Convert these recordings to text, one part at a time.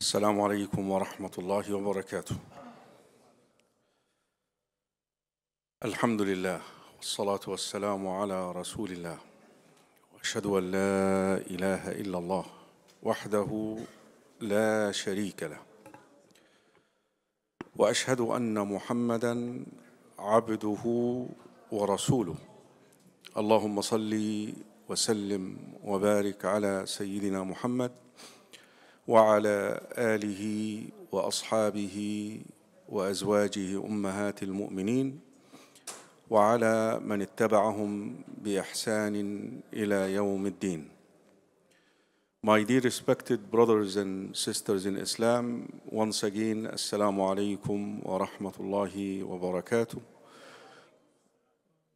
السلام عليكم ورحمة الله وبركاته. الحمد لله والصلاة والسلام على رسول الله. وأشهد أن لا إله إلا الله وحده لا شريك له. وأشهد أن محمدا عبده ورسوله. اللهم صل وسلم وبارك على سيدنا محمد وعلى آله وأصحابه وأزواجه أمهات المؤمنين وعلى من اتبعهم بإحسان إلى يوم الدين. My dear respected brothers and sisters in Islam, once again, Assalamu alaikum wa rahmatullahi wa barakatuh.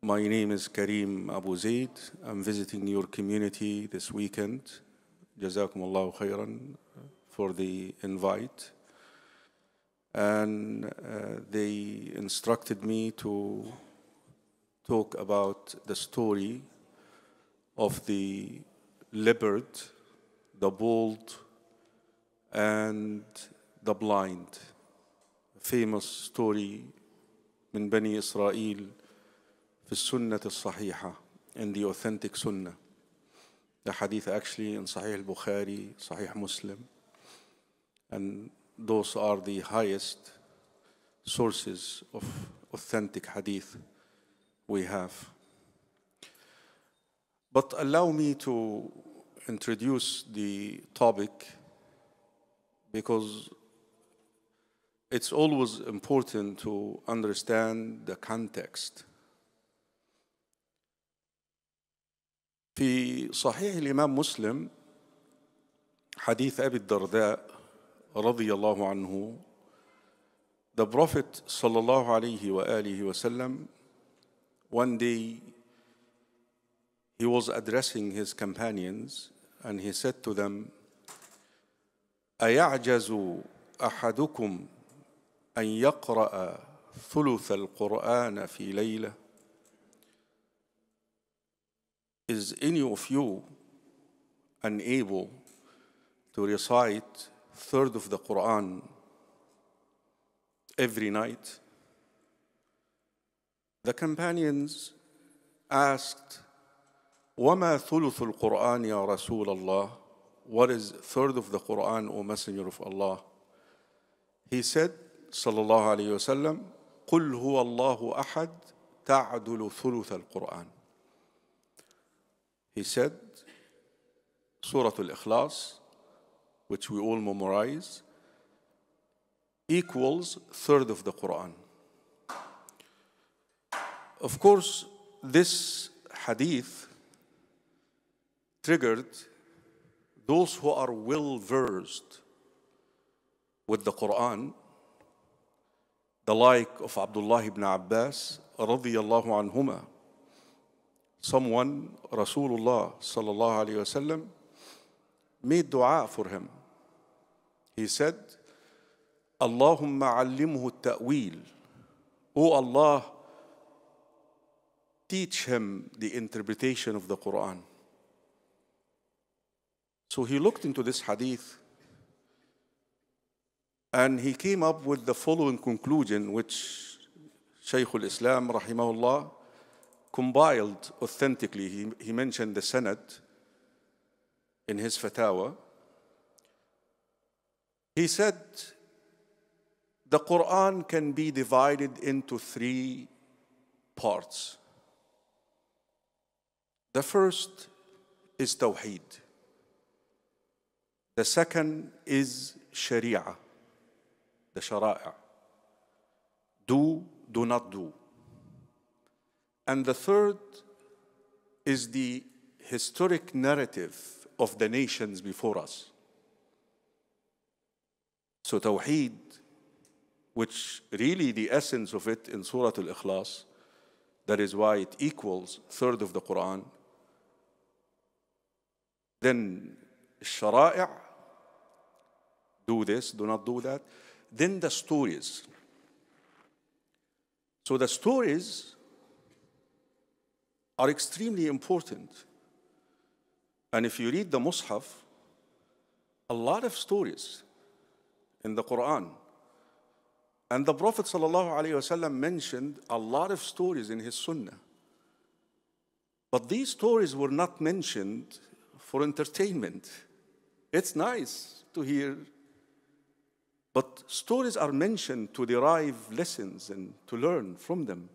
My name is Karim Abu Zaid. I'm visiting your community this weekend جزاكم الله خيرا for the invite. And uh, they instructed me to talk about the story of the leopard, the bald, and the blind. Famous story من بني إسرائيل في السنة الصحيحة in the authentic sunnah. The hadith actually in Sahih Bukhari, Sahih Muslim, and those are the highest sources of authentic hadith we have. But allow me to introduce the topic because it's always important to understand the context في صحيح الإمام مسلم حديث أبي الدرداء رضي الله عنه The Prophet صلى الله عليه وآله وسلم one day he was addressing his companions and he said to them أيعجز أحدكم أن يقرأ ثلث القرآن في ليلة is any of you unable to recite third of the quran every night the companions asked wama thuluthul quran ya rasul allah what is third of the quran o messenger of allah he said sallallahu alayhi wasallam qul huwa allah ahad thuluth al quran he said, Surah Al Ikhlas, which we all memorize, equals third of the Quran. Of course, this hadith triggered those who are well versed with the Quran, the like of Abdullah ibn Abbas, radiallahu anhumah, someone, Rasulullah sallallahu alayhi wasallam, made dua for him. He said, Allahumma allimhu ta'wil. O Allah, teach him the interpretation of the Quran. So he looked into this hadith and he came up with the following conclusion, which Shaykh al Islam, rahimahullah, compiled authentically. He, he mentioned the Senate in his fatwa. He said the Quran can be divided into three parts. The first is Tawheed. The second is Sharia, the Shar'ia. Do, do not do. And the third is the historic narrative of the nations before us. So Tawheed, which really the essence of it in Surah Al-Ikhlas, that is why it equals third of the Quran. Then Shara'i' do this, do not do that. Then the stories. So the stories are extremely important. And if you read the Mus'haf, a lot of stories in the Quran. And the Prophet ﷺ mentioned a lot of stories in his Sunnah. But these stories were not mentioned for entertainment. It's nice to hear, but stories are mentioned to derive lessons and to learn from them.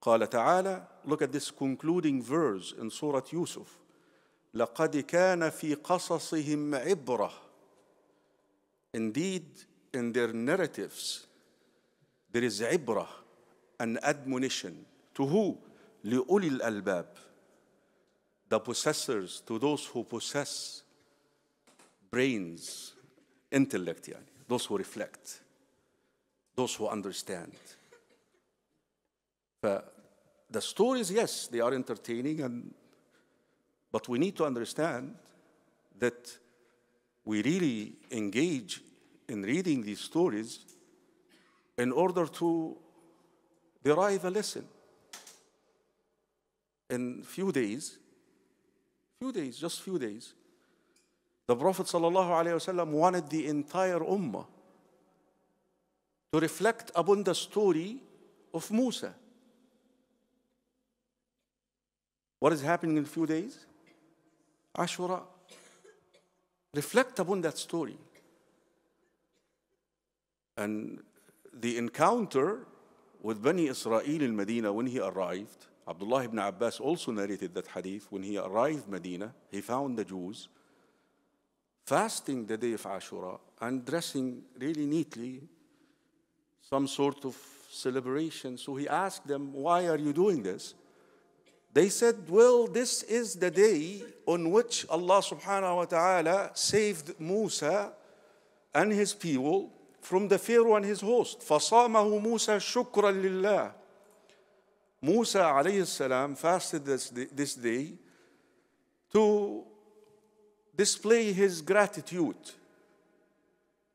قال تعالى look at this concluding verse in Surah Yusuf لقد كان في قصصهم عبرة indeed in their narratives there is عبرة an admonition to who لأولي الألباب the possessors to those who possess brains intellect يعني those who reflect those who understand The stories, yes, they are entertaining, and, but we need to understand that we really engage in reading these stories in order to derive a lesson. In few days, few days, just few days, the Prophet ﷺ wanted the entire Ummah to reflect upon the story of Musa. What is happening in a few days? Ashura. Reflect upon that story. And the encounter with Bani Israel in Medina when he arrived, Abdullah ibn Abbas also narrated that hadith. When he arrived Medina, he found the Jews fasting the day of Ashura and dressing really neatly, some sort of celebration. So he asked them, Why are you doing this? They said, well, this is the day on which Allah subhanahu wa ta'ala saved Musa and his people from the Pharaoh and his host. فَصَامَهُ Musa شُكْرًا Musa alayhi salam fasted this day, this day to display his gratitude,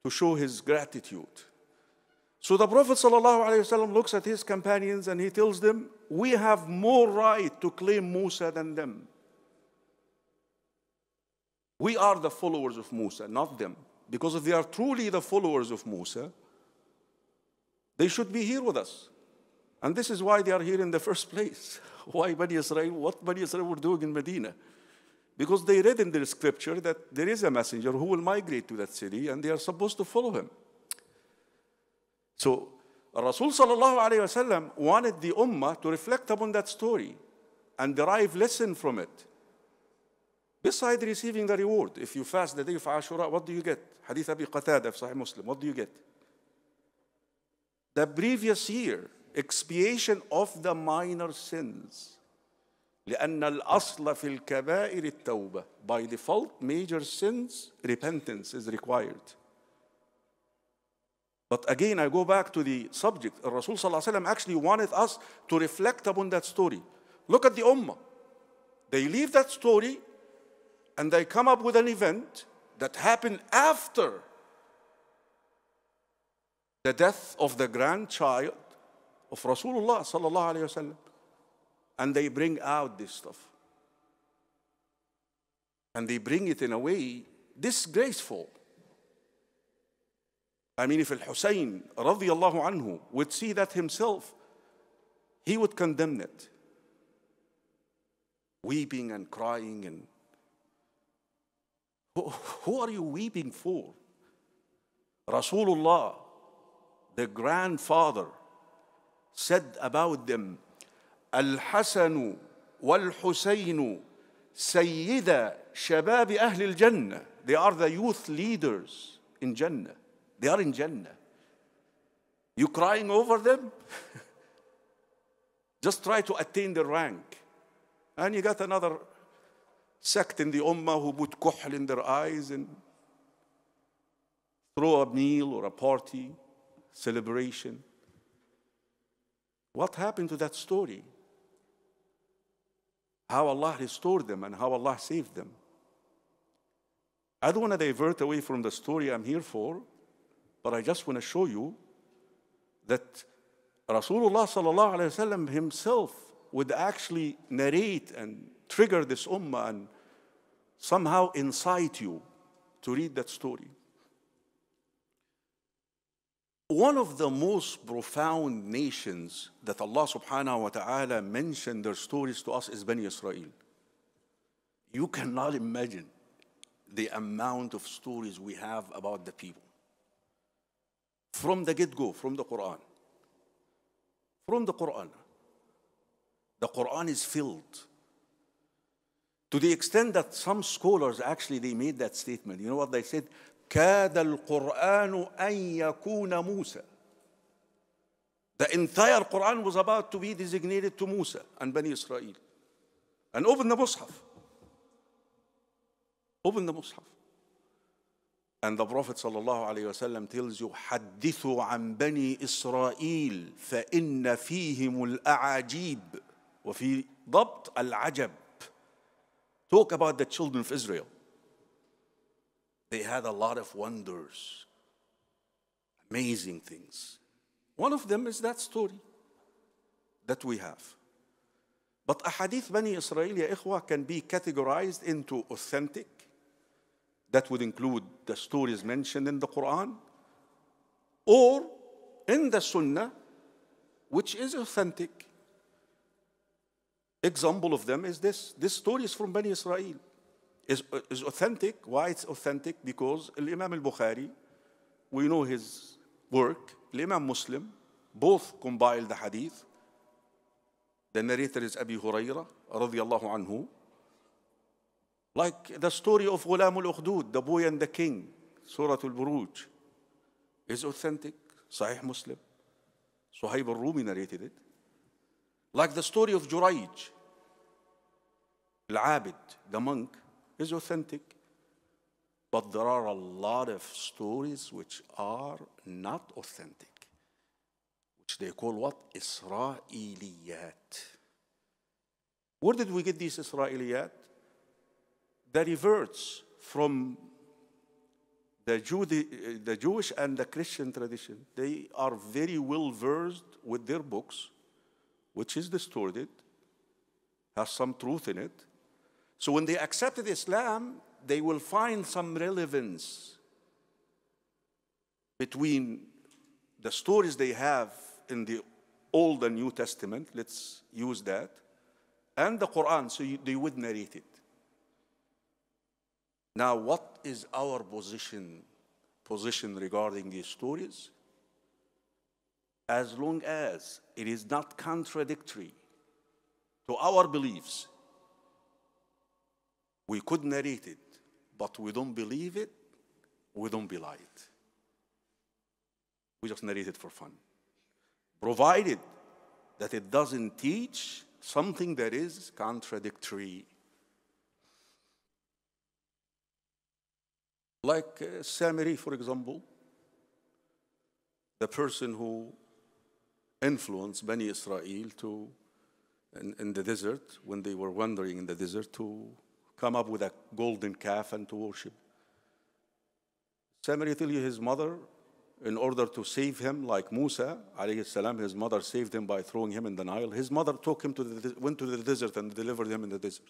to show his gratitude. So the Prophet ﷺ looks at his companions and he tells them, We have more right to claim Musa than them. We are the followers of Musa, not them. Because if they are truly the followers of Musa, they should be here with us. And this is why they are here in the first place. Why Bani Israel, what Bani Israel were doing in Medina. Because they read in their scripture that there is a messenger who will migrate to that city and they are supposed to follow him. So Rasul sallallahu wasallam wanted the ummah to reflect upon that story and derive lesson from it. Beside receiving the reward, if you fast the day of Ashura, what do you get? Hadith Abi Qatada of Sahih Muslim, what do you get? The previous year, expiation of the minor sins. لأن الأصل في الكبائر التوبة. By default, major sins, repentance is required. But again, I go back to the subject. Rasul actually wanted us to reflect upon that story. Look at the Ummah. They leave that story and they come up with an event that happened after the death of the grandchild of Rasulullah And they bring out this stuff. And they bring it in a way disgraceful. I mean, if Al Hussein radiallahu anhu would see that himself, he would condemn it, weeping and crying. And who, who are you weeping for? Rasulullah, the grandfather, said about them, Al Hasan wal Husayn, Sayyida Shabab Ahl Jannah. They are the youth leaders in Jannah. They are in Jannah. You crying over them? Just try to attain the rank. And you got another sect in the Ummah who put kohl in their eyes and throw a meal or a party, celebration. What happened to that story? How Allah restored them and how Allah saved them. I don't want to divert away from the story I'm here for. But I just want to show you that Rasulullah sallallahu alayhi himself would actually narrate and trigger this ummah and somehow incite you to read that story. One of the most profound nations that Allah subhanahu wa ta'ala mentioned their stories to us is Bani Israel. You cannot imagine the amount of stories we have about the people from the get go, from the Quran. From the Quran. The Quran is filled. To the extent that some scholars actually they made that statement. You know what they said? كاد القرآن أن يكون موسى. The entire Quran was about to be designated to Musa and Bani Israel. And open the Mus'haf. Open the Mus'haf. And the Prophet وسلم tells you, حدثوا عن بني إسرائيل فإن فيهم الأعاجيب وفي ضبط العجب Talk about the children of Israel. They had a lot of wonders, amazing things. One of them is that story that we have. But ahadith Bani Israel, ya ikhwa, can be categorized into authentic that would include the stories mentioned in the Quran or in the Sunnah, which is authentic. Example of them is this. This story is from Bani Israel. Is, is authentic. Why it's authentic? Because Imam al-Bukhari, we know his work. Imam Muslim, both compiled the hadith. The narrator is Abi Hurairah, radiallahu anhu. Like the story of Ghulam al-Ukhdud, the boy and the king, Surah al-Buruj, is authentic, Sahih Muslim. Suhaib al-Rumi narrated it. Like the story of Jurayj, al-Abid, the monk, is authentic. But there are a lot of stories which are not authentic, which they call what? Israeliyat. Where did we get these Israeliyat? the reverts from the, the Jewish and the Christian tradition, they are very well versed with their books, which is distorted, has some truth in it. So when they accepted Islam, they will find some relevance between the stories they have in the Old and New Testament, let's use that, and the Quran, so you, they would narrate it. Now, what is our position, position regarding these stories? As long as it is not contradictory to our beliefs, we could narrate it, but we don't believe it, we don't belie it. We just narrate it for fun. Provided that it doesn't teach something that is contradictory Like uh, Samiri, for example, the person who influenced Bani Israel to, in, in the desert, when they were wandering in the desert, to come up with a golden calf and to worship. Samiri tell you his mother, in order to save him, like Musa, salam, his mother saved him by throwing him in the Nile. His mother took him to the, went to the desert and delivered him in the desert.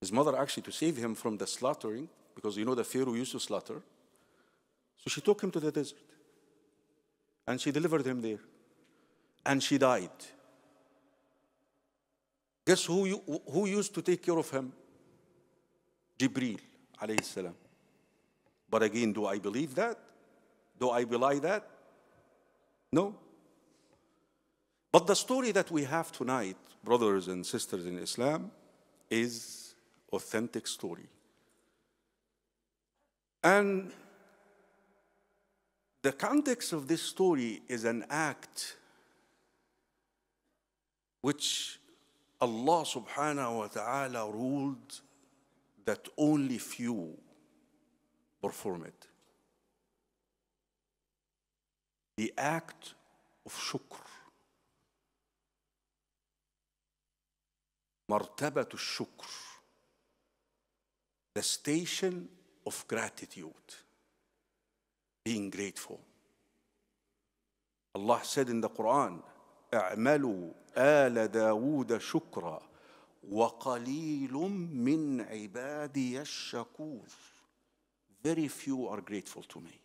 His mother actually, to save him from the slaughtering, because you know the Pharaoh used to slaughter, so she took him to the desert. And she delivered him there. And she died. Guess who, who used to take care of him? Jibril, alayhi salam. But again, do I believe that? Do I belie that? No. But the story that we have tonight, brothers and sisters in Islam, is authentic story. And the context of this story is an act which Allah subhanahu wa ta'ala ruled that only few perform it. The act of shukr. مرتبة الشكر the station of gratitude, being grateful. Allah said in the Quran, اعملوا آل داود شكرا وقليل من عبادي الشكور Very few are grateful to me.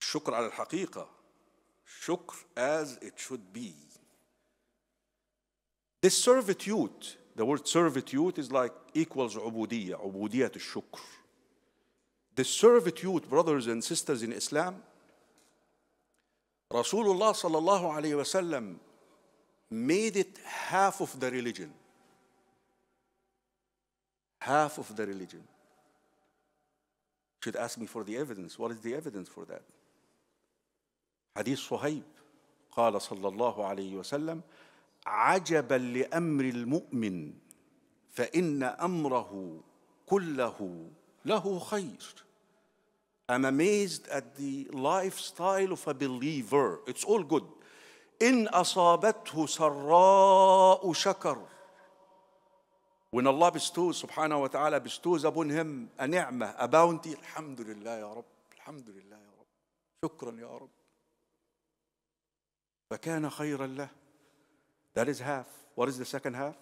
شكر على الحقيقة شكر as it should be. This servitude the word servitude is like equals ubudiyah, ubudiyah to shukr. The servitude, brothers and sisters in Islam, Rasulullah sallallahu alayhi wasallam made it half of the religion. Half of the religion. Should ask me for the evidence. What is the evidence for that? Hadith صهيب قال صلى الله عليه وسلم عجبا لامر المؤمن فان امره كله له خير I'm amazed at the lifestyle of a believer. It's all good. إن أصابته سراء شكر. When Allah bestows, سبحانه وتعالى, bestows upon him a نعمة, a bounty, الحمد لله يا رب، الحمد لله يا رب، شكرا يا رب. فكان خيرا له. That is half. What is the second half?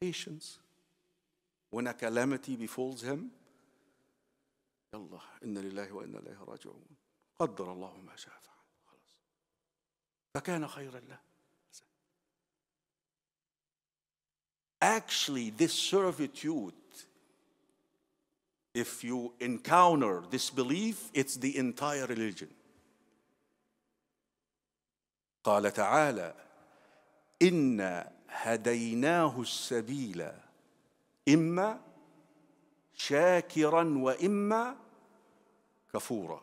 Patience. When a calamity befalls him, يلا إن لله وإنا إليه راجعون قدر الله ما شاء فعل خلاص فكان خيرا له Actually, this servitude, if you encounter disbelief, it's the entire religion. قال تعالى إنا هديناه السبيل إما شاكرا وإما كفورا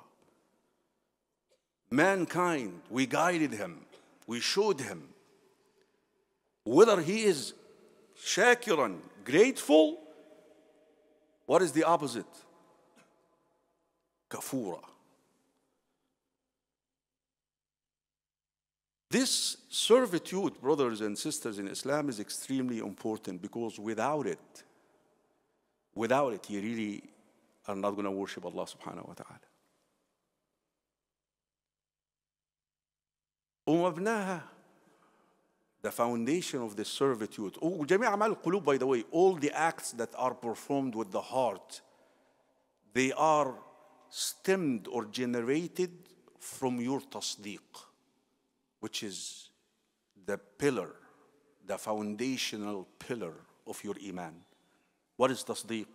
Mankind, we guided him, we showed him. Whether he is shakiran, grateful, what is the opposite? Kafura. This servitude, brothers and sisters in Islam, is extremely important because without it, without it, you really are not going to worship Allah subhanahu wa ta'ala. ومبناها umm the foundation of the servitude oh, by the way all the acts that are performed with the heart they are stemmed or generated from your تصديق which is the pillar, the foundational pillar of your iman. What is tasdeeq?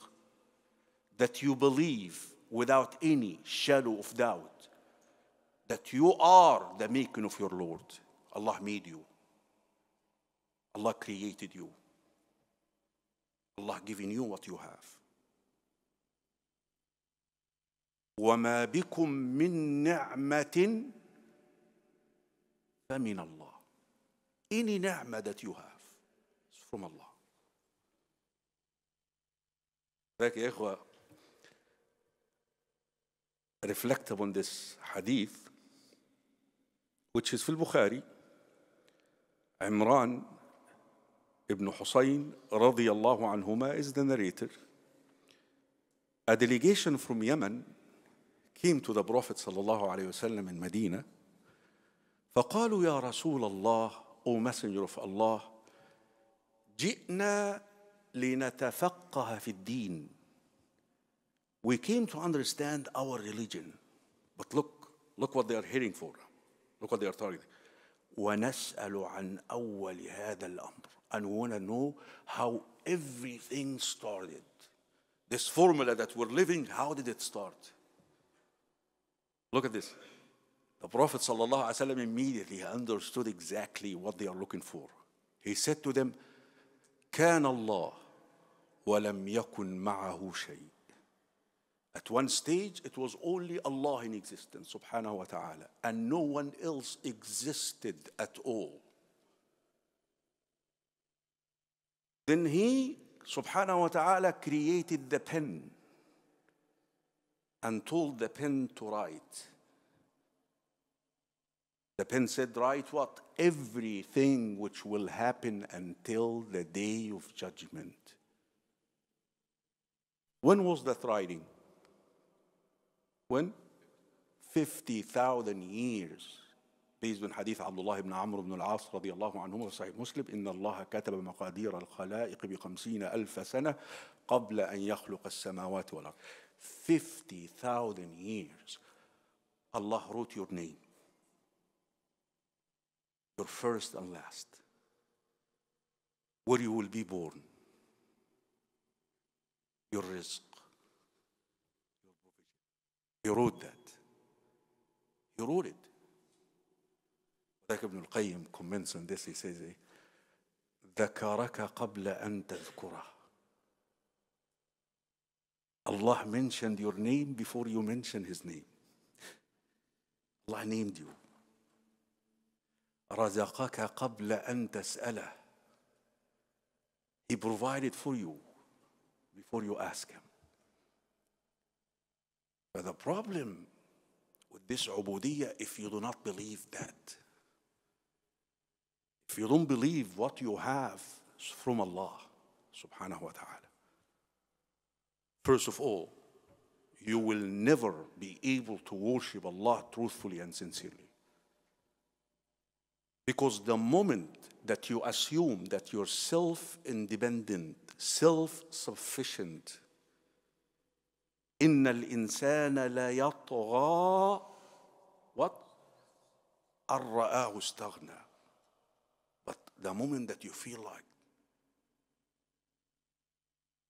That you believe without any shadow of doubt that you are the making of your Lord. Allah made you. Allah created you. Allah giving you what you have. وما بكم من نَعْمَةٍ فمن الله any نعمة that you have is from Allah ذاك يا إخوة reflect upon this hadith which is في البخاري عمران ابن حسين رضي الله عنهما is the narrator a delegation from Yemen came to the Prophet صلى الله عليه وسلم in Medina فقالوا يا رسول الله او messenger اوف الله جئنا لنتفقه في الدين we came to understand our religion but look look what they are hearing for look what they are targeting ونسأل عن أول هذا الأمر and we want to know how everything started this formula that we're living how did it start look at this The Prophet ﷺ immediately understood exactly what they are looking for. He said to them, كان الله ولم يكن معه شيء. At one stage, it was only Allah in existence, subhanahu wa ta'ala, and no one else existed at all. Then He, subhanahu wa ta'ala, created the pen and told the pen to write. The pen said, Write what? Everything which will happen until the day of judgment. When was that writing? When? 50,000 years. based on Hadith, Abdullah الله Amr عمرو Al-'As, radiAllahu anhu, عنهما في صحيح مسلم إن الله كتب مقادير الخلائق بخمسين ألف سنة قبل أن يخلق السماوات والأرض 50,000 years Allah wrote your name your first and last, where you will be born, your risk, your provision. He wrote that. He wrote it. ذاك ابن القيم comments on this, he says, ذكرك قبل أن تذكره. Allah mentioned your name before you mentioned his name. Allah named you. رزقك قبل أن تسأله He provided for you before you ask Him. But the problem with this عبودية if you do not believe that, if you don't believe what you have is from Allah subhanahu wa ta'ala, first of all, you will never be able to worship Allah truthfully and sincerely. Because the moment that you assume that you're self independent, self sufficient, إن الإنسان لا يطغى what? أن رآه استغنى But the moment that you feel like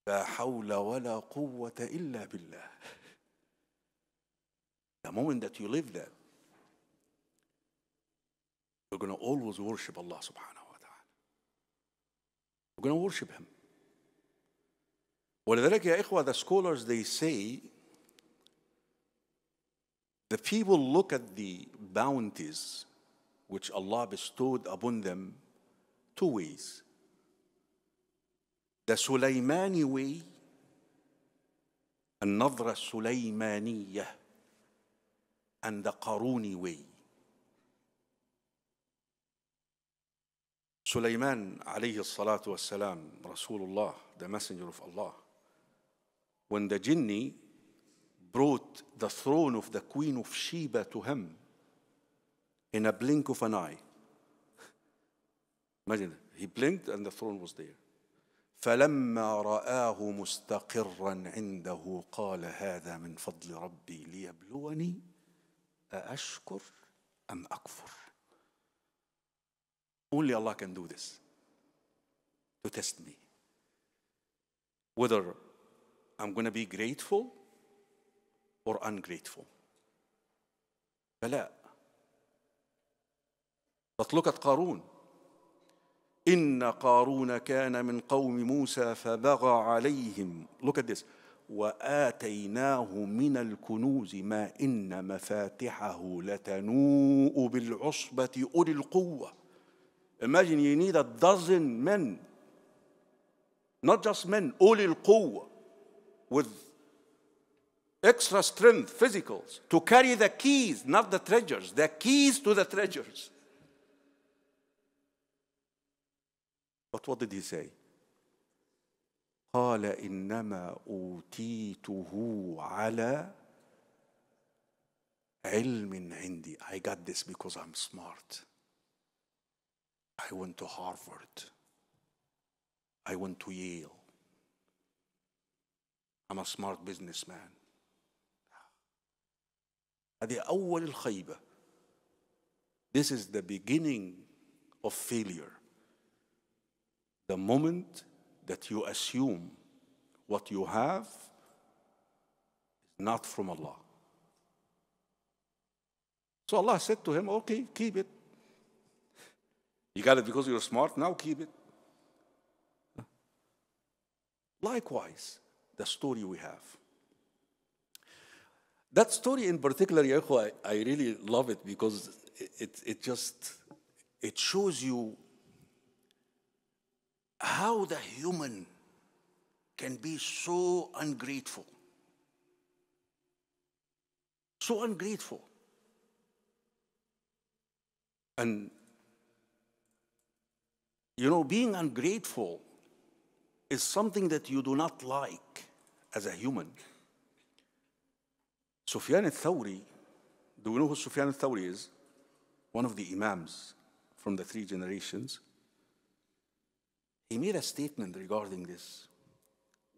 لا حول ولا قوة إلا بالله The moment that you live that we're going to always worship Allah subhanahu wa ta'ala. We're going to worship Him. ولذلك يا إخوة, the scholars they say the people look at the bounties which Allah bestowed upon them two ways. The Sulaymani way, النظرة السليمانية and the Qaruni way. سليمان عليه الصلاة والسلام رسول الله the messenger of Allah when the jinni brought the throne of the queen of Sheba to him in a blink of an eye imagine that. he blinked and the throne was there فلما رآه مستقرا عنده قال هذا من فضل ربي ليبلوني أأشكر أم أكفر Only Allah can do this to test me. Whether I'm going to be grateful or ungrateful. فلا But look at قارون إن قارون كان من قوم موسى فبغى عليهم Look at this وآتيناه من الكنوز ما إن مفاتحه لتنوء بالعصبة أولي القوة Imagine you need a dozen men, not just men, ulil quwwa, with extra strength, physicals, to carry the keys, not the treasures, the keys to the treasures. But what did he say? قال إنما أوتيته على علم عندي. I got this because I'm smart. I went to Harvard. I went to Yale. I'm a smart businessman. the أول الخيبة. This is the beginning of failure. The moment that you assume what you have is not from Allah. So Allah said to him, okay, keep it. You got it because you're smart? Now keep it. Likewise, the story we have. That story in particular, I, I really love it because it, it, it just, it shows you how the human can be so ungrateful. So ungrateful. And you know, being ungrateful is something that you do not like as a human. Sufyan al-Thawri, do we know who Sufyan al-Thawri is? One of the imams from the three generations. He made a statement regarding this,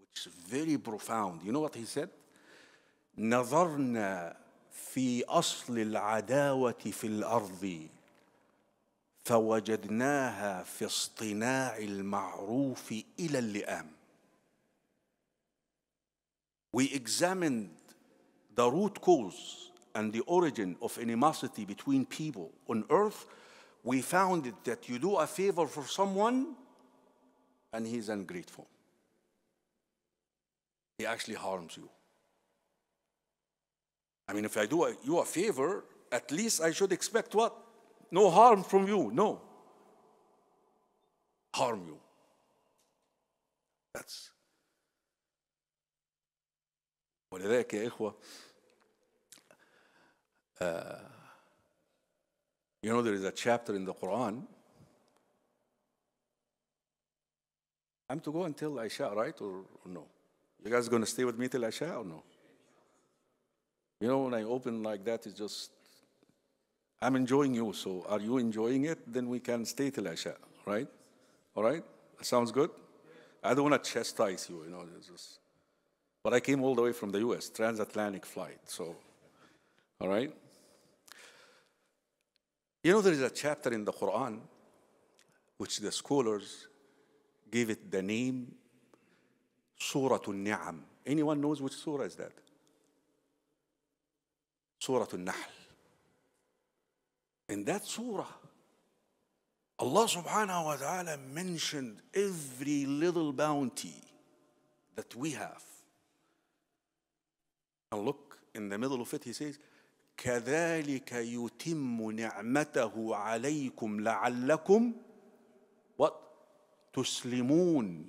which is very profound. You know what he said? نظرنا في أصل العداوة في الأرض فوجدناها في اصطناع المعروف الى اللئام we examined the root cause and the origin of animosity between people on earth we found that you do a favor for someone and he's ungrateful he actually harms you i mean if i do a, you a favor at least i should expect what no harm from you. No. Harm you. That's ولذلك يا إخوة uh, you know there is a chapter in the Quran I'm to go until Isha, right? Or, or no? You guys going to stay with me till Isha or no? You know, when I open like that, it's just I'm enjoying you, so are you enjoying it? Then we can stay till Isha, right? All right? Sounds good? I don't want to chastise you, you know. Just, but I came all the way from the US, transatlantic flight, so, all right? You know, there is a chapter in the Quran which the scholars gave it the name Surah Ni'am. Anyone knows which surah is that? Surah al nahl in that surah, Allah subhanahu wa ta'ala mentioned every little bounty that we have. And look, in the middle of it, he says, كذلك يتم نعمته عليكم لعلكم what? تسلمون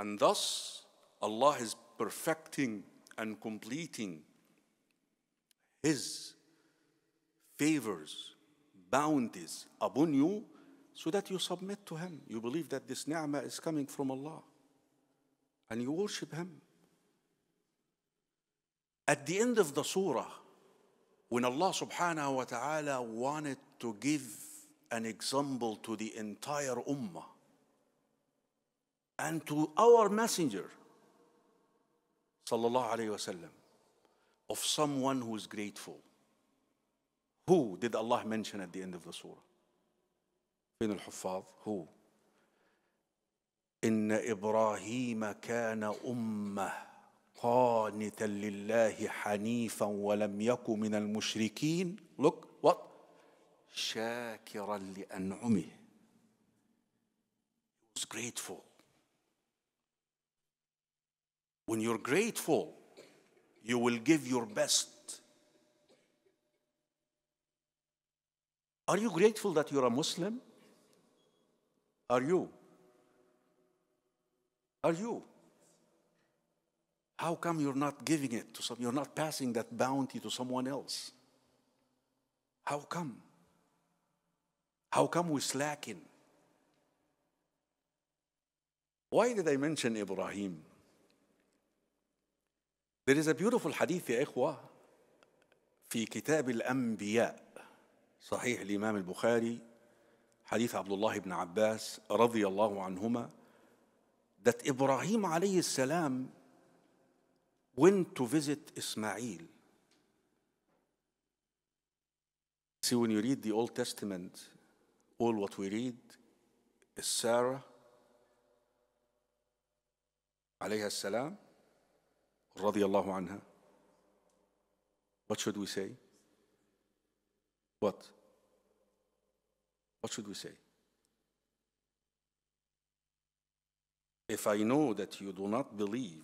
And thus, Allah is perfecting and completing His favors, bounties upon you so that you submit to Him. You believe that this ni'mah is coming from Allah and you worship Him. At the end of the surah, when Allah subhanahu wa ta'ala wanted to give an example to the entire ummah and to our messenger, sallallahu alayhi of someone who is grateful who did Allah mention at the end of the surah? فين الحفاظ؟ Who? إن إبراهيم كان أمة قانتا لله حنيفا ولم يك من المشركين look what شاكرا لأنعمه he was grateful when you're grateful you will give your best Are you grateful that you're a Muslim? Are you? Are you? How come you're not giving it to some, you're not passing that bounty to someone else? How come? How come we slacken? Why did I mention Ibrahim? There is a beautiful hadith يا إخوة في كتاب الأنبياء صحيح الإمام البخاري حديث عبد الله بن عباس رضي الله عنهما that Ibrahim عليه السلام went to visit Ismail. See, when you read the Old Testament, all what we read is Sarah عليها السلام رضي الله عنها. What should we say? What? What should we say? If I know that you do not believe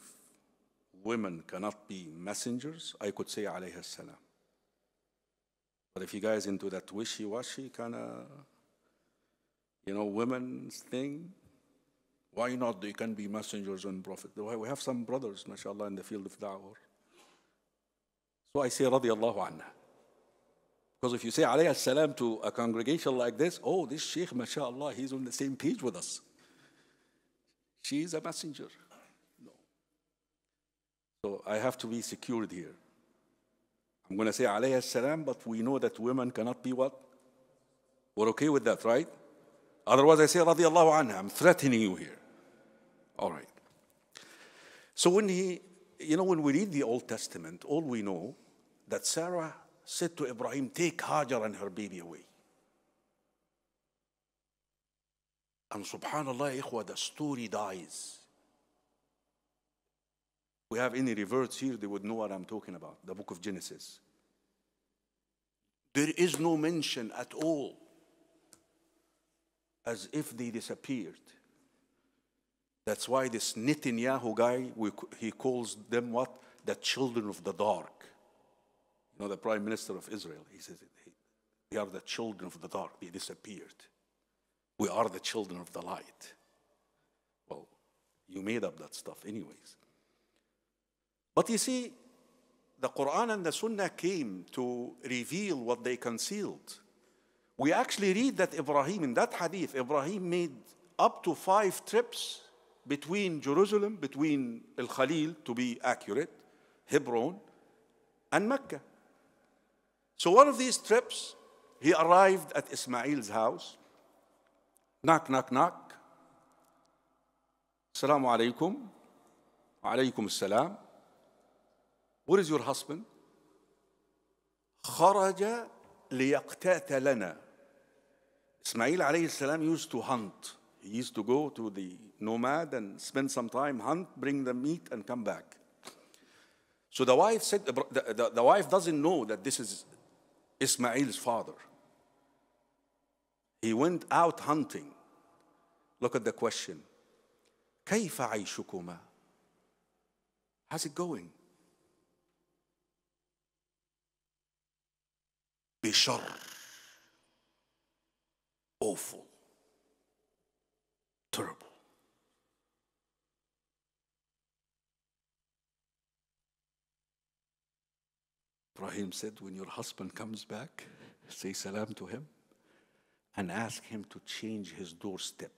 women cannot be messengers, I could say alayhi salam. But if you guys into that wishy-washy kind of, you know, women's thing, why not? They can be messengers and prophets. We have some brothers, mashallah, in the field of da'wah. So I say, radiallahu anha. Because if you say alayhi salam to a congregation like this, oh, this sheikh, mashallah, he's on the same page with us. She is a messenger. No. So I have to be secured here. I'm going to say alayhi salam, but we know that women cannot be what? We're okay with that, right? Otherwise, I say radiyallahu anha. I'm threatening you here. All right. So when he, you know, when we read the Old Testament, all we know that Sarah said to Ibrahim, Take Hajar and her baby away. And subhanAllah, ikhwa, the story dies. We have any reverts here, they would know what I'm talking about the book of Genesis. There is no mention at all as if they disappeared. That's why this Netanyahu guy, we, he calls them what? The children of the dark. You know, the prime minister of Israel, he says, "We are the children of the dark. They disappeared. We are the children of the light. Well, you made up that stuff anyways. But you see, the Quran and the Sunnah came to reveal what they concealed. We actually read that Ibrahim, in that hadith, Ibrahim made up to five trips between Jerusalem, between Al Khalil, to be accurate, Hebron, and Mecca. So one of these trips, he arrived at Ismail's house. Knock, knock, knock. Assalamu alaikum. Alaykum assalam. Where is your husband? خرج ليقتاتلنا. Ismail alayhi salam used to hunt. He used to go to the nomad and spend some time, hunt, bring the meat, and come back. So the wife said, the, the, the wife doesn't know that this is Ismail's father. He went out hunting. Look at the question. كيف عيشكما? How's it going? بشر. Awful. Terrible. Ibrahim said, When your husband comes back, say salam to him and ask him to change his doorstep.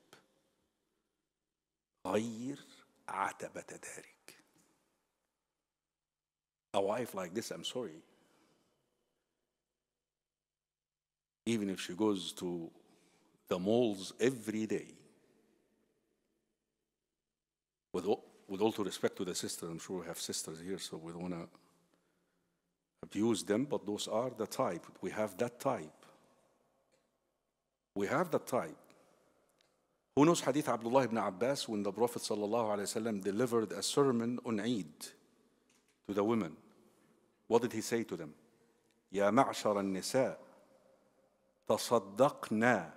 A wife like this, I'm sorry. Even if she goes to the malls every day, with all, with all due respect to the sister, I'm sure we have sisters here, so we don't want to abuse them, but those are the type. We have that type. We have that type. Who knows Hadith Abdullah ibn Abbas when the Prophet delivered a sermon on Eid to the women? What did he say to them? يا معشر النساء تصدقنا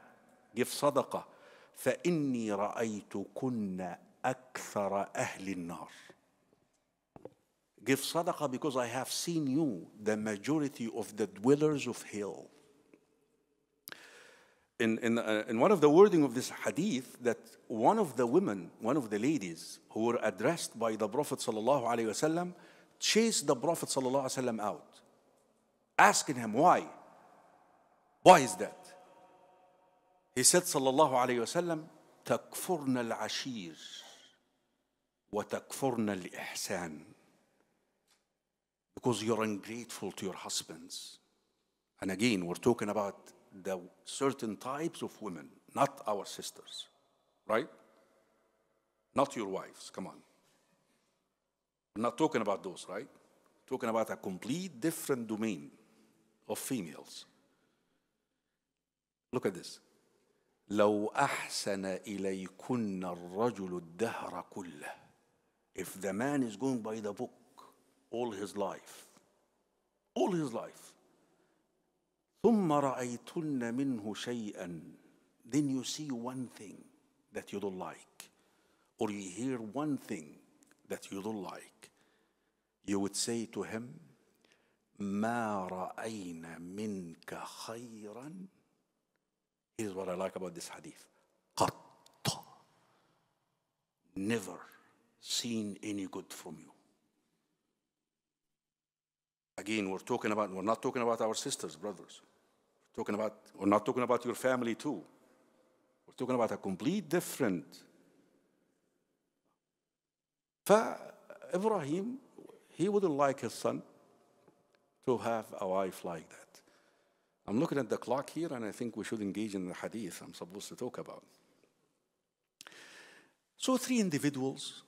give صدقة فإني رأيتكن أكثر أهل النار Give sadaqah because I have seen you, the majority of the dwellers of hell. In, in, uh, in one of the wording of this hadith, that one of the women, one of the ladies who were addressed by the Prophet وسلم, chased the Prophet وسلم out, asking him, Why? Why is that? He said, Sallallahu Alaihi Wasallam, wa takfurna al-'Ihsan." because you're ungrateful to your husbands. And again, we're talking about the certain types of women, not our sisters, right? Not your wives, come on. not talking about those, right? talking about a complete different domain of females. Look at this. لو أحسن إليكن الرجل الدهر كله. If the man is going by the book, all his life. All his life. Then you see one thing that you don't like or you hear one thing that you don't like. You would say to him, ما رأينا منك خيرا Here's what I like about this hadith. قط Never seen any good from you. Again, we're talking about, we're not talking about our sisters, brothers. We're talking about, we're not talking about your family too. We're talking about a complete different. Ibrahim, he wouldn't like his son to have a wife like that. I'm looking at the clock here and I think we should engage in the hadith I'm supposed to talk about. So, three individuals,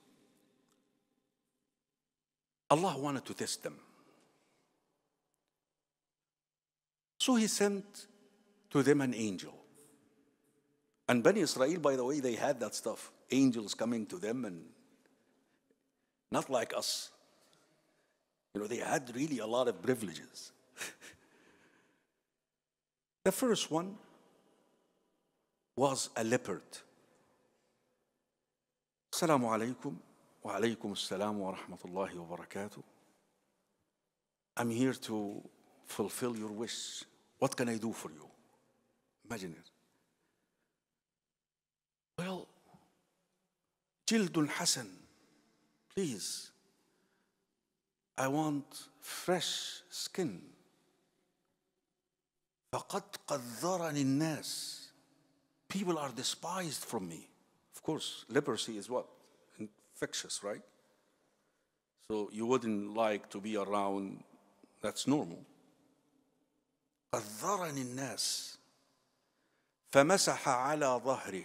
Allah wanted to test them. So he sent to them an angel. And Ben Israel, by the way, they had that stuff angels coming to them, and not like us. You know, they had really a lot of privileges. the first one was a leopard. Assalamu alaikum wa alaikum assalam wa rahmatullahi wa barakatuh. I'm here to fulfill your wish. What can I do for you? Imagine it. Well, Jildun Hassan, please. I want fresh skin. فقد قذرني الناس. People are despised from me. Of course, leprosy is what? Infectious, right? So you wouldn't like to be around, that's normal. الناس فمسح على ظهره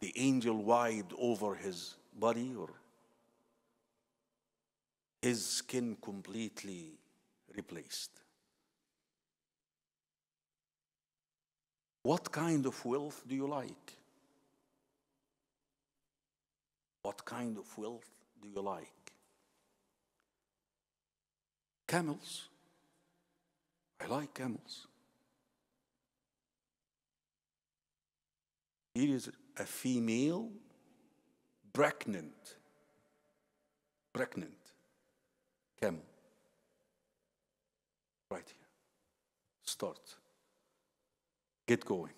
the angel wiped over his body or his skin completely replaced what kind of wealth do you like what kind of wealth do you like camels I like camels. Here is a female pregnant, pregnant camel. Right here. Start. Get going.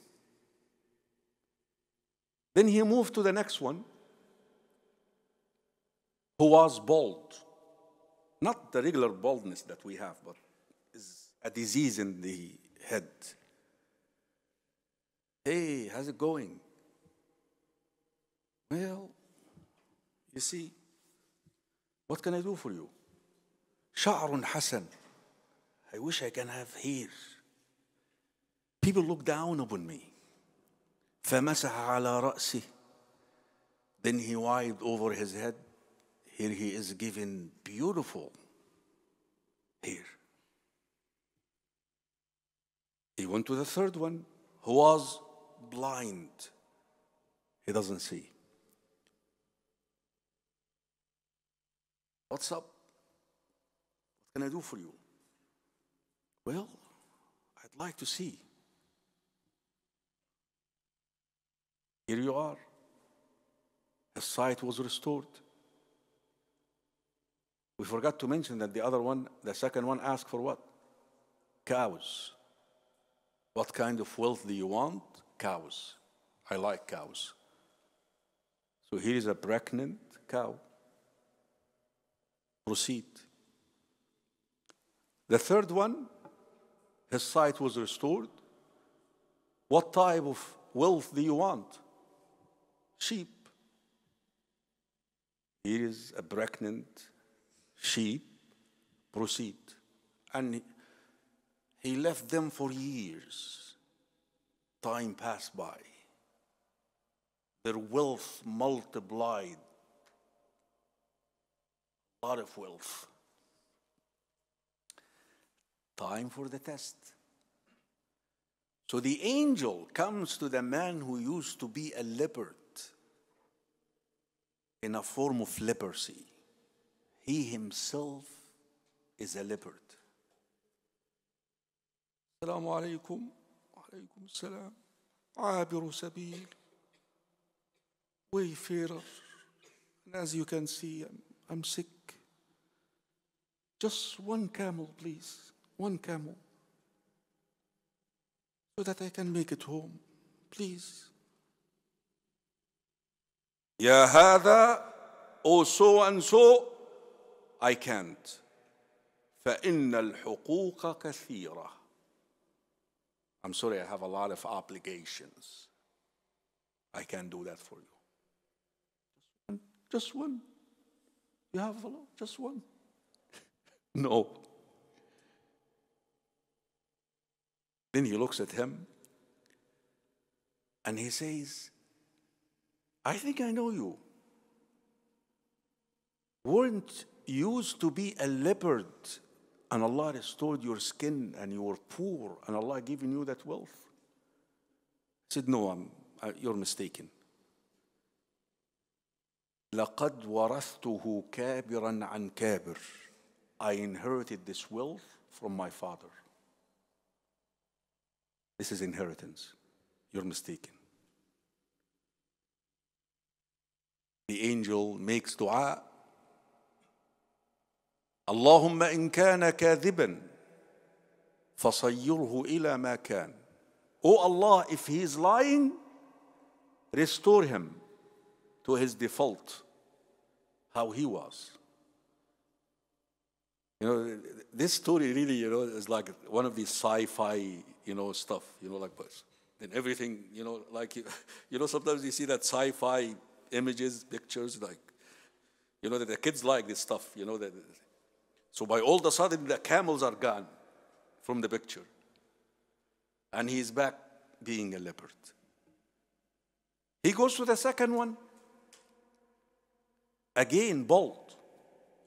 Then he moved to the next one, who was bald. Not the regular baldness that we have, but a disease in the head. Hey, how's it going? Well, you see, what can I do for you? شعر حسن. I wish I can have hair. People look down upon me. فمسح على رأسي. Then he wiped over his head. Here he is given beautiful hair. He went to the third one who was blind. He doesn't see. What's up? What can I do for you? Well, I'd like to see. Here you are. His sight was restored. We forgot to mention that the other one, the second one, asked for what? Cows. What kind of wealth do you want? Cows. I like cows. So here is a pregnant cow. Proceed. The third one, his sight was restored. What type of wealth do you want? Sheep. Here is a pregnant sheep. Proceed. And he left them for years. Time passed by. Their wealth multiplied. A lot of wealth. Time for the test. So the angel comes to the man who used to be a leopard in a form of leprosy. He himself is a leopard. السلام عليكم وعليكم السلام عابر سبيل wayfarer and as you can see I'm, I'm sick just one camel please one camel so that I can make it home please يا هذا or so and so I can't فإن الحقوق كثيره I'm sorry, I have a lot of obligations. I can't do that for you. Just one. You have a lot, just one. no. Then he looks at him and he says, I think I know you. Weren't used to be a leopard and Allah restored your skin and you were poor and Allah given you that wealth. He said, No, I'm, uh, you're mistaken. لقد ورثته كابرا عن كابر. I inherited this wealth from my father. This is inheritance. You're mistaken. The angel makes dua اللهم ان كان كاذبا فصيره الى ما كان O Allah, if he is lying, restore him to his default, how he was. You know, this story really, you know, is like one of these sci-fi, you know, stuff, you know, like this. And everything, you know, like, you, you know, sometimes you see that sci-fi images, pictures, like, you know, that the kids like this stuff, you know, that so by all the sudden, the camels are gone from the picture. And he's back being a leopard. He goes to the second one. Again, bold,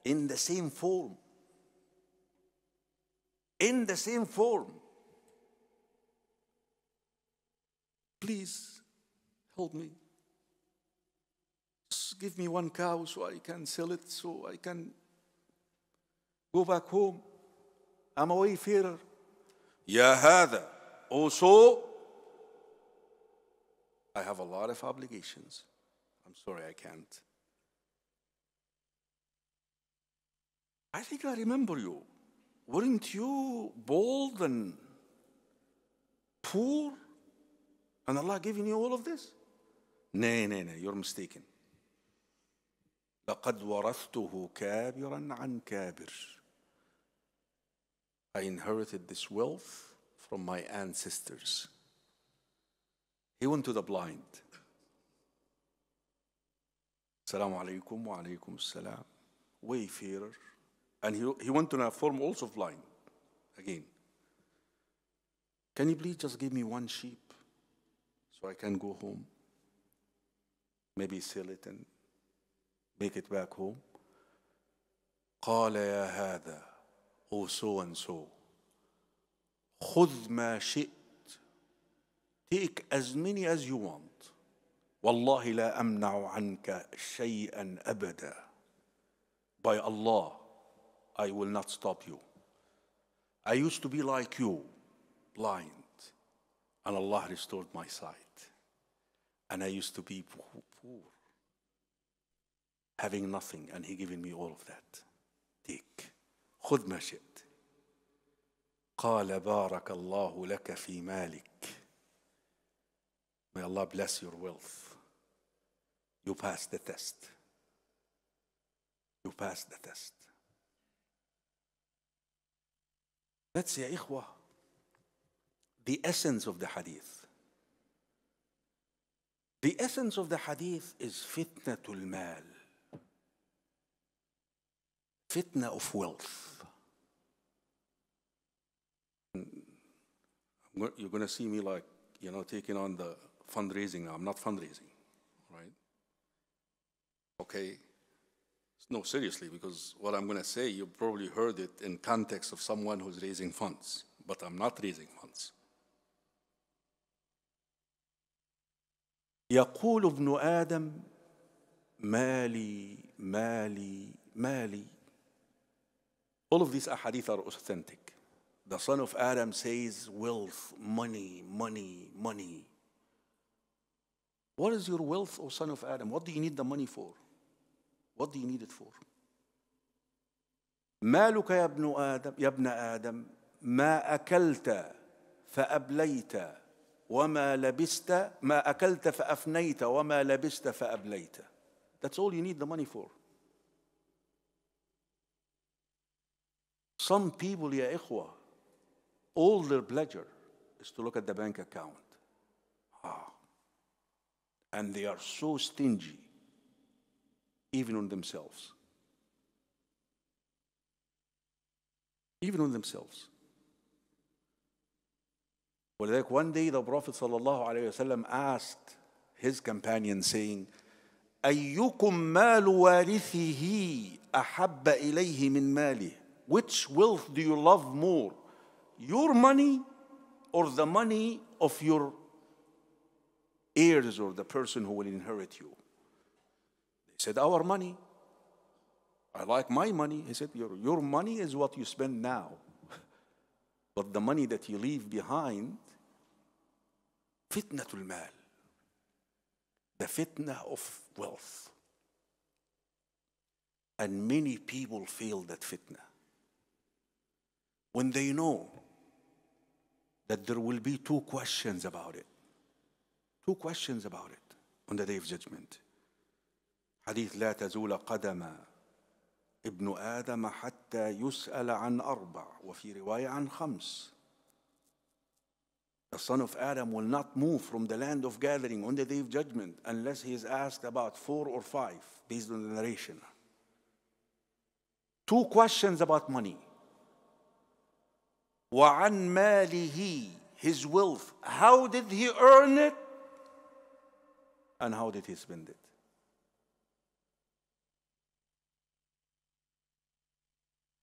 in the same form. In the same form. Please help me. Just give me one cow so I can sell it, so I can Go back home. I'm a wayfarer. يا هذا also I have a lot of obligations. I'm sorry I can't. I think I remember you. Weren't you bold and poor? And Allah giving you all of this? No, no, no, you're mistaken. لقد ورثته كابرا عن كابر I inherited this wealth from my ancestors. He went to the blind. Assalamu alaikum wa alaikum salam. Wayfarer. And he, he went to a form also blind again. Can you please just give me one sheep so I can go home? Maybe sell it and make it back home. قال يا هذا oh so and so. خذ ما شئت. Take as many as you want. والله لا أمنع عنك شيئا أبدا. By Allah, I will not stop you. I used to be like you, blind, and Allah restored my sight. And I used to be poor, poor having nothing, and He given me all of that. Take. خذ ما شئت قال بارك الله لك في مالك May Allah bless your wealth. You passed the test. You passed the test. That's يا إخوة the essence of the hadith. The essence of the hadith is fitnatul mal. fitna of wealth. You're going to see me like, you know, taking on the fundraising I'm not fundraising, right? Okay. No, seriously, because what I'm going to say, you probably heard it in context of someone who's raising funds, but I'm not raising funds. يقول ابن آدم مالي مالي مالي all of these ahadith are authentic. The son of Adam says, wealth, money, money, money. What is your wealth, O son of Adam? What do you need the money for? What do you need it for? مالك يا ابن آدم يا ابن آدم ما أكلت فأبليت وما لبست ما أكلت فأفنيت وما لبست فأبليت That's all you need the money for. Some people, يا إخوة, all their pleasure is to look at the bank account. Ah. And they are so stingy, even on themselves. Even on themselves. like one day the Prophet وسلم asked his companion saying أيكم مال وارثه أحب إليه من ماله which wealth do you love more? Your money or the money of your heirs or the person who will inherit you? They said, Our money. I like my money. He said, Your, your money is what you spend now. but the money that you leave behind, fitnatul mal, the fitna of wealth. And many people feel that fitna when they know that there will be two questions about it. Two questions about it on the day of judgment. Hadith: لا تزول قدم ابن آدم حتى يسأل عن أربع وفي رواية عن خمس. The son of Adam will not move from the land of gathering on the day of judgment unless he is asked about four or five based on the narration. Two questions about money. وعن ماله his wealth how did he earn it and how did he spend it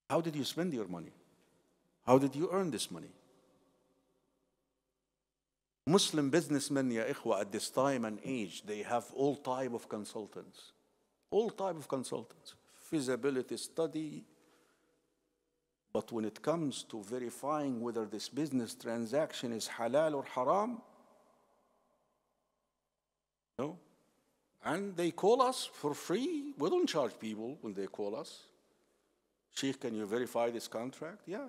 how did you spend your money how did you earn this money Muslim businessmen يا إخوة at this time and age they have all type of consultants all type of consultants feasibility study but when it comes to verifying whether this business transaction is halal or haram, no. And they call us for free. We don't charge people when they call us. Sheikh, can you verify this contract? Yeah.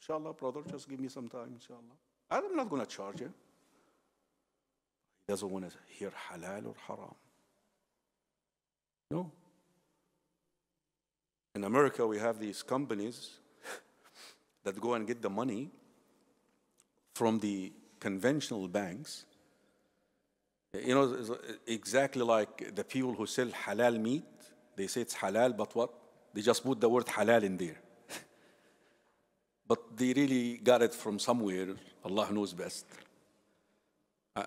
Inshallah, brother, just give me some time, inshallah. I'm not going to charge you. He doesn't want to hear halal or haram. No. In America, we have these companies that go and get the money from the conventional banks. You know, exactly like the people who sell halal meat, they say it's halal, but what? They just put the word halal in there. but they really got it from somewhere, Allah knows best.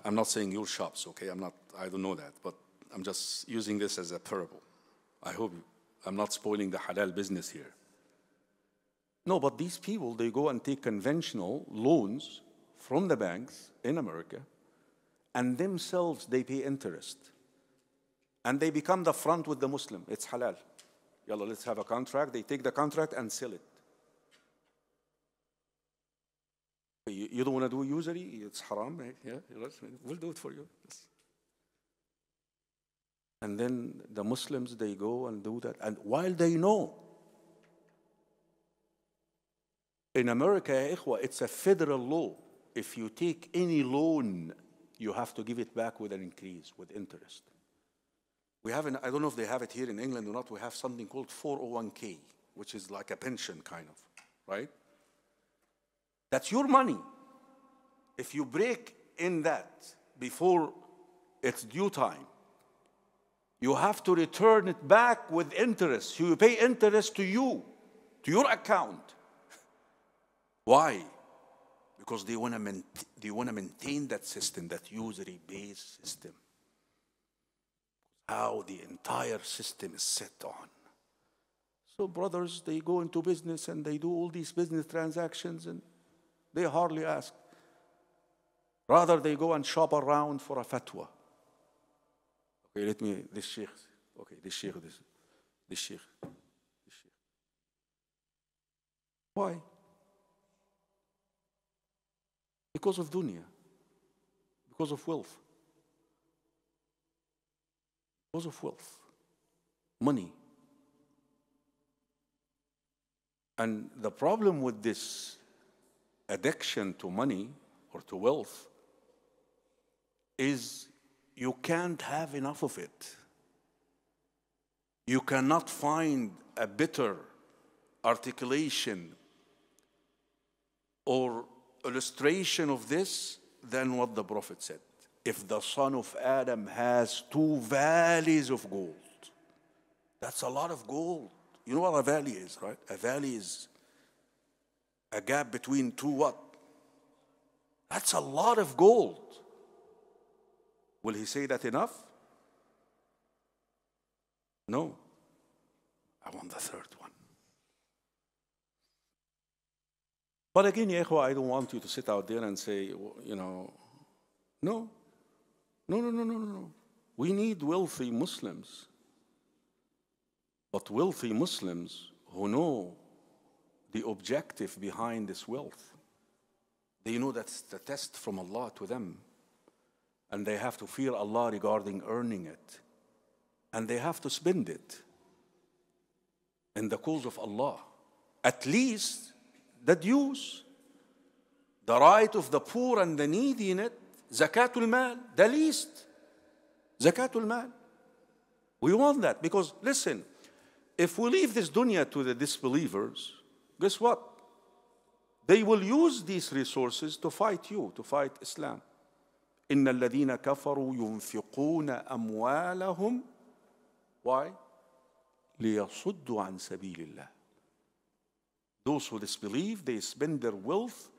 I'm not saying your shops, okay? I'm not, I don't know that, but I'm just using this as a parable. I hope I'm not spoiling the halal business here. No, but these people, they go and take conventional loans from the banks in America, and themselves they pay interest. And they become the front with the Muslim. It's halal. Yalla, let's have a contract. They take the contract and sell it. You, you don't want to do usury? It's haram. Right? Yeah, we'll do it for you. And then the Muslims, they go and do that. And while they know In America, it's a federal law. If you take any loan, you have to give it back with an increase, with interest. We have, an, I don't know if they have it here in England or not, we have something called 401k, which is like a pension kind of, right? That's your money. If you break in that before its due time, you have to return it back with interest. you pay interest to you, to your account. Why? Because they want to maintain, they want to maintain that system, that usury-based system. How the entire system is set on. So brothers, they go into business and they do all these business transactions and they hardly ask. Rather, they go and shop around for a fatwa. Okay, let me, this sheikh, okay, this sheikh, this, this sheikh, this sheikh. Why? Because of dunya, because of wealth, because of wealth, money. And the problem with this addiction to money or to wealth is you can't have enough of it. You cannot find a better articulation or illustration of this than what the prophet said. If the son of Adam has two valleys of gold, that's a lot of gold. You know what a valley is, right? A valley is a gap between two what? That's a lot of gold. Will he say that enough? No. I want the third one. But again, ya I don't want you to sit out there and say, you know, no, no, no, no, no, no. We need wealthy Muslims, but wealthy Muslims who know the objective behind this wealth. They know that's the test from Allah to them. And they have to fear Allah regarding earning it. And they have to spend it in the cause of Allah. At least the dues, the right of the poor and the needy in it, zakatul mal, the least, zakatul mal. We want that because listen, if we leave this dunya to the disbelievers, guess what? They will use these resources to fight you, to fight Islam. إن الذين كفروا ينفقون أموالهم Why? ليصدوا عن سبيل الله those who disbelieve, they spend their wealth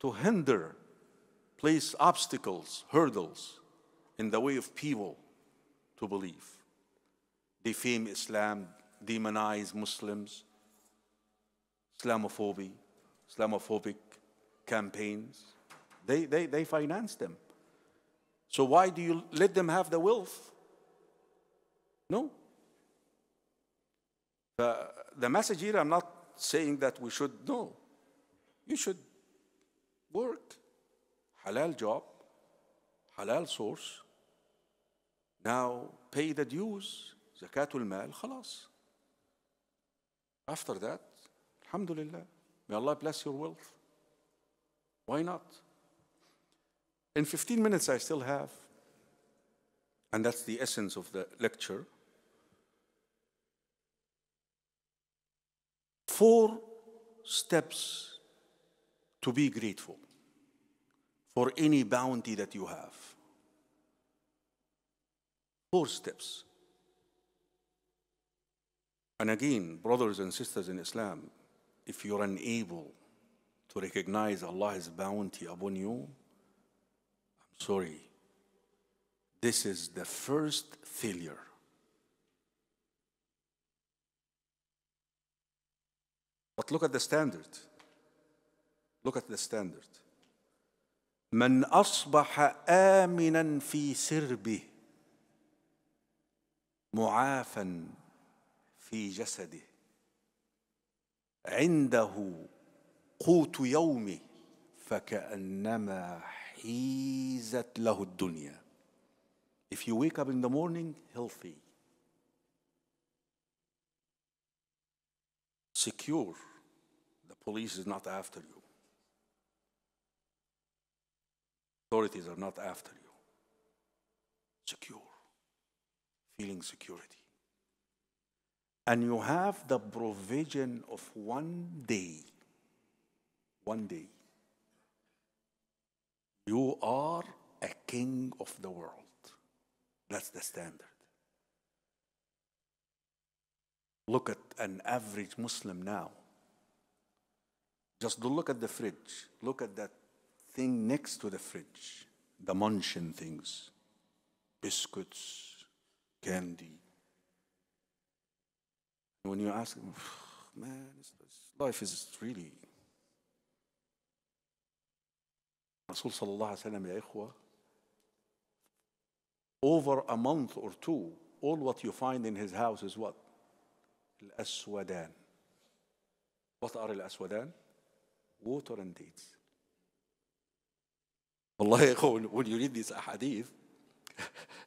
to hinder, place obstacles, hurdles in the way of people to believe. Defame Islam, demonize Muslims, Islamophobia, Islamophobic campaigns. They, they, they finance them. So why do you let them have the wealth? No. Uh, the message here, I'm not saying that we should know. You should work. Halal job, halal source. Now pay the dues, zakatul mal, خلاص. After that, alhamdulillah, may Allah bless your wealth. Why not? In 15 minutes I still have, and that's the essence of the lecture. four steps to be grateful for any bounty that you have. Four steps. And again, brothers and sisters in Islam, if you're unable to recognize Allah's bounty upon you, I'm sorry. This is the first failure. But look at the standard. Look at the standard. من أصبح آمنا في سربه معافا في جسده عنده قوت يومه فكأنما حيزت له الدنيا. If you wake up in the morning healthy, secure. The police is not after you. Authorities are not after you. Secure. Feeling security. And you have the provision of one day. One day. You are a king of the world. That's the standard. Look at an average Muslim now. Just look at the fridge. Look at that thing next to the fridge, the munching things, biscuits, candy. When you ask him, man, life is really. Rasul sallallahu over a month or two, all what you find in his house is what? الأسودان What are الأسودان? Water and dates والله يا اخو when you read these ahadith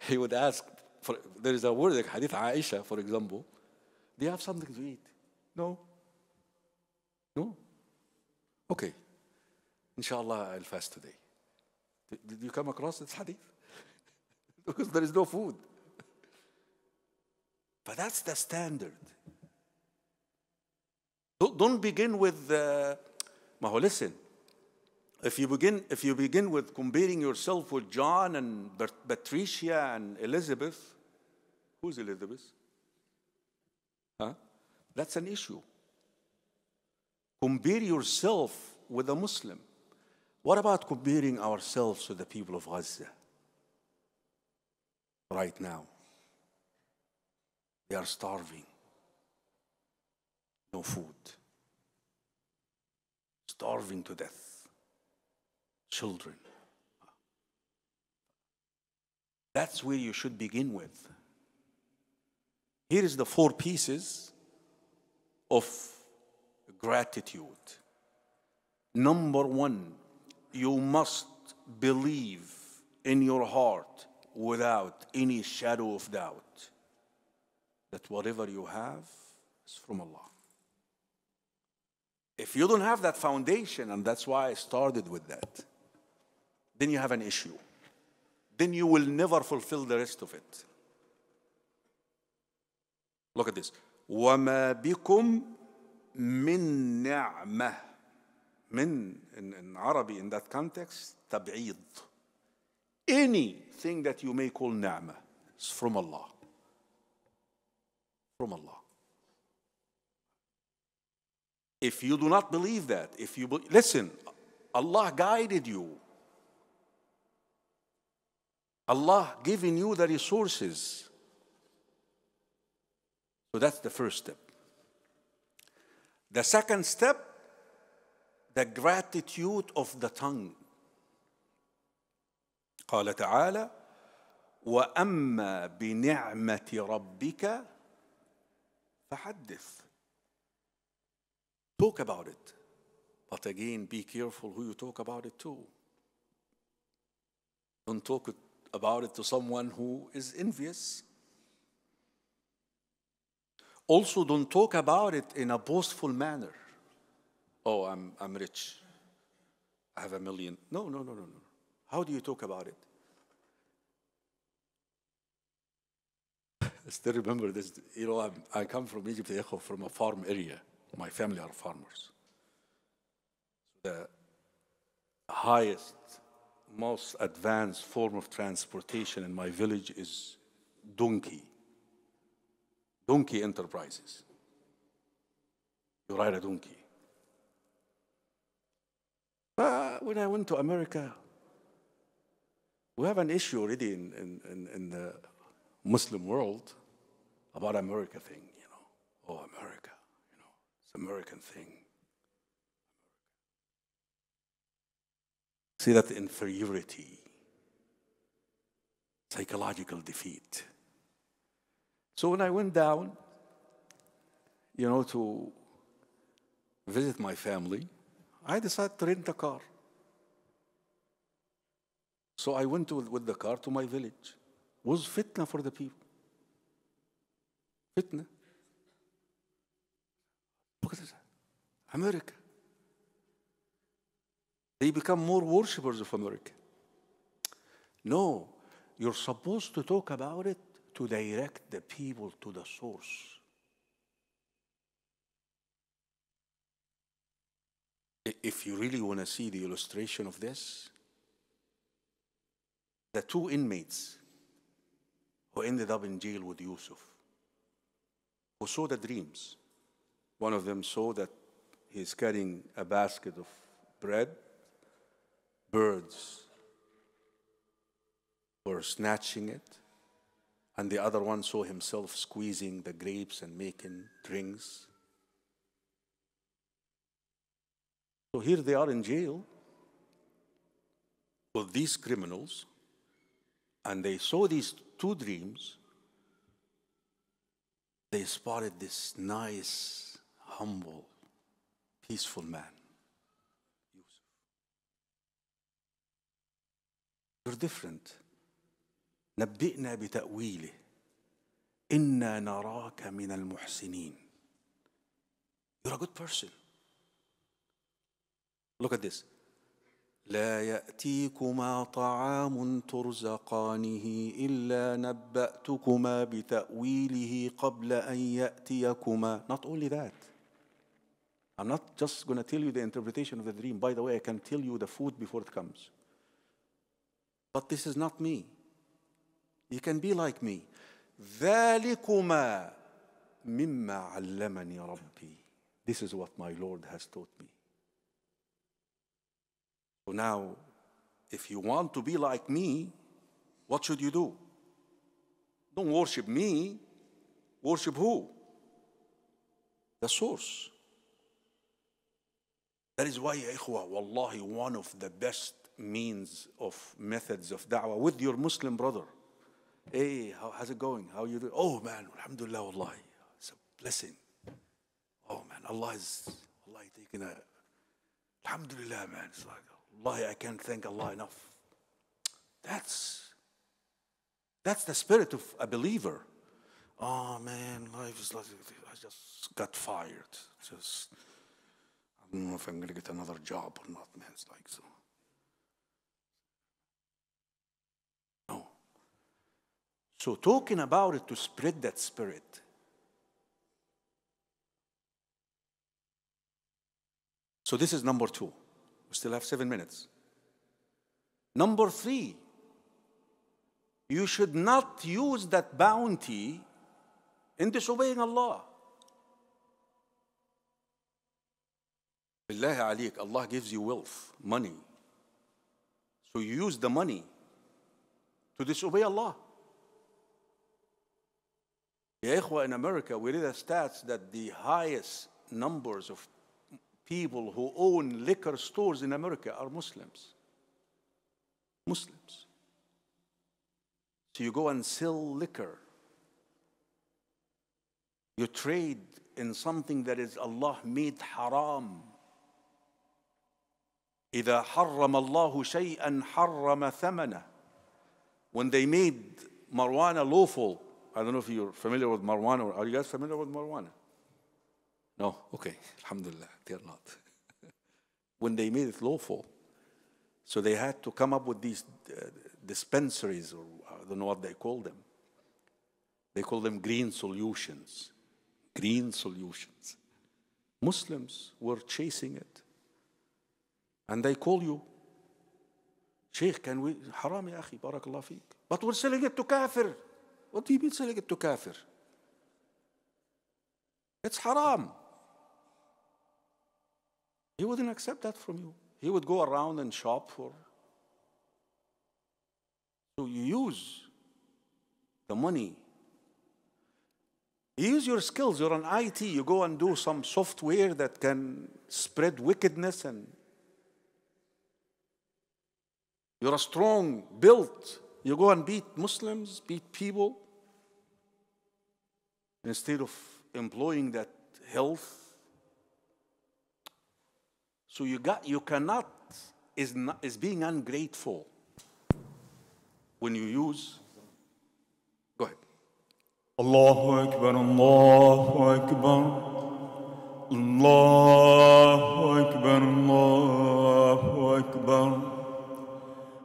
he would ask for, there is a word like hadith Aisha for example do you have something to eat no no okay inshallah I'll fast today did you come across this hadith because there is no food but that's the standard Don't begin with, uh, now listen, if you begin, if you begin with comparing yourself with John and Patricia and Elizabeth, who's Elizabeth? Huh? That's an issue. Compare yourself with a Muslim. What about comparing ourselves to the people of Gaza right now? They are starving no food, starving to death, children. That's where you should begin with. Here is the four pieces of gratitude. Number one, you must believe in your heart without any shadow of doubt that whatever you have is from Allah. If you don't have that foundation, and that's why I started with that, then you have an issue. Then you will never fulfill the rest of it. Look at this. وَمَا بِكُمْ مِن نِعْمَةٍ من in, in Arabic in that context تبعيض anything that you may call نعمة is from Allah from Allah if you do not believe that, if you be- listen, Allah guided you. Allah giving you the resources. So that's the first step. The second step, the gratitude of the tongue. قال تعالى: وأما بنعمة ربك فحدث. Talk about it. But again, be careful who you talk about it to. Don't talk about it to someone who is envious. Also, don't talk about it in a boastful manner. Oh, I'm, I'm rich. I have a million. No, no, no, no, no. How do you talk about it? I still remember this. You know, I'm, i come from Egypt, from a farm area. My family are farmers. The highest, most advanced form of transportation in my village is donkey. Donkey enterprises. You ride a donkey. But when I went to America, we have an issue already in, in, in, in the Muslim world about America thing, you know. Oh, America. It's American thing. See that inferiority, psychological defeat. So when I went down, you know, to visit my family, I decided to rent a car. So I went to, with the car to my village. was fitna for the people. Fitna. America. They become more worshippers of America. No, you're supposed to talk about it to direct the people to the source. If you really want to see the illustration of this, the two inmates who ended up in jail with Yusuf, who saw the dreams, one of them saw that He's carrying a basket of bread. Birds were snatching it. And the other one saw himself squeezing the grapes and making drinks. So here they are in jail with these criminals, and they saw these two dreams. They spotted this nice, humble peaceful man, Yusuf. You're different. نبئنا بتأويله إنا نراك من المحسنين. You're a good person. Look at this. لا ياتيكما طعام ترزقانه الا نباتكما بتاويله قبل ان ياتيكما not only that I'm not just going to tell you the interpretation of the dream. By the way, I can tell you the food before it comes. But this is not me. You can be like me. This is what my Lord has taught me. So now, if you want to be like me, what should you do? Don't worship me. Worship who? The source. That is why, إخوة, wallahi, one of the best means of methods of da'wah with your Muslim brother. Hey, how, how's it going? How you doing? Oh man, alhamdulillah, wallahi. It's a blessing. Oh man, Allah is, Allah is taking a, alhamdulillah, man. It's like, wallahi, I can't thank Allah enough. That's, that's the spirit of a believer. Oh man, life is like, I just got fired. Just, I don't know if I'm going to get another job or not, man. It's like so. No. So, talking about it to spread that spirit. So, this is number two. We still have seven minutes. Number three, you should not use that bounty in disobeying Allah. Allah gives you wealth, money. So you use the money to disobey Allah. يا إخوة, in America, we read the stats that the highest numbers of people who own liquor stores in America are Muslims. Muslims. So you go and sell liquor. You trade in something that is Allah made haram. إذا حرم الله شيئا حرم ثمنه. When they made marijuana lawful, I don't know if you're familiar with marijuana. or are you guys familiar with marijuana? No? Okay. Alhamdulillah, they're not. when they made it lawful, so they had to come up with these uh, dispensaries, or I don't know what they call them. They call them green solutions. Green solutions. Muslims were chasing it. And they call you. Sheikh, can we? Haram, ya akhi, barakallah feek. But we're selling it to kafir. What do you mean selling it to kafir? It's haram. He wouldn't accept that from you. He would go around and shop for. So you use the money. You use your skills. You're an IT. You go and do some software that can spread wickedness and you're a strong, built. You go and beat Muslims, beat people. Instead of employing that health. So you, got, you cannot, is, not, is being ungrateful when you use. Go ahead. Allahu Akbar, Allahu Akbar. Allahu Akbar, Allahu Akbar.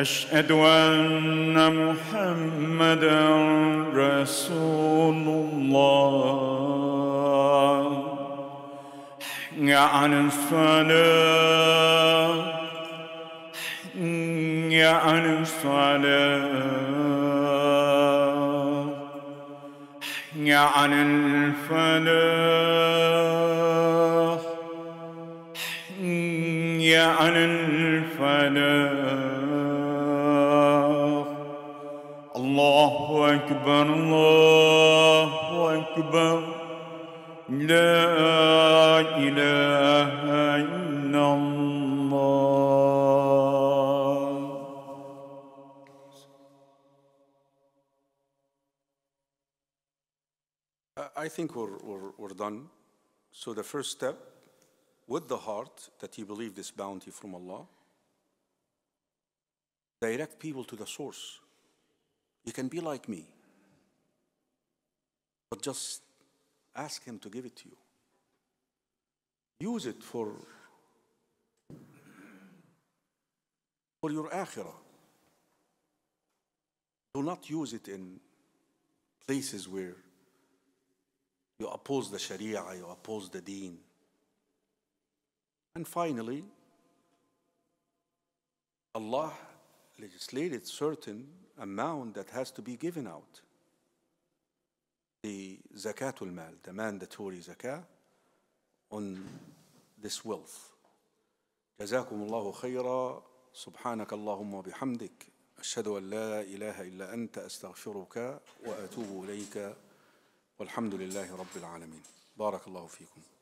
أشهد أن محمدا رسول الله حي على الصلاة حي على الصلاة حي على الفلاح حي على الفلاح الله أكبر الله أكبر لا إله إلا الله I think we're, we're, we're done. So the first step, with the heart that you believe this bounty from Allah, direct people to the source. You can be like me, but just ask Him to give it to you. Use it for, for your akhirah. Do not use it in places where you oppose the Sharia, you oppose the deen. And finally, Allah legislated certain amount that has to be given out. The zakatul mal, the mandatory zakah on this wealth. جزاكم الله خيرا سبحانك اللهم وبحمدك أشهد أن لا إله إلا أنت أستغفرك وأتوب إليك والحمد لله رب العالمين بارك الله فيكم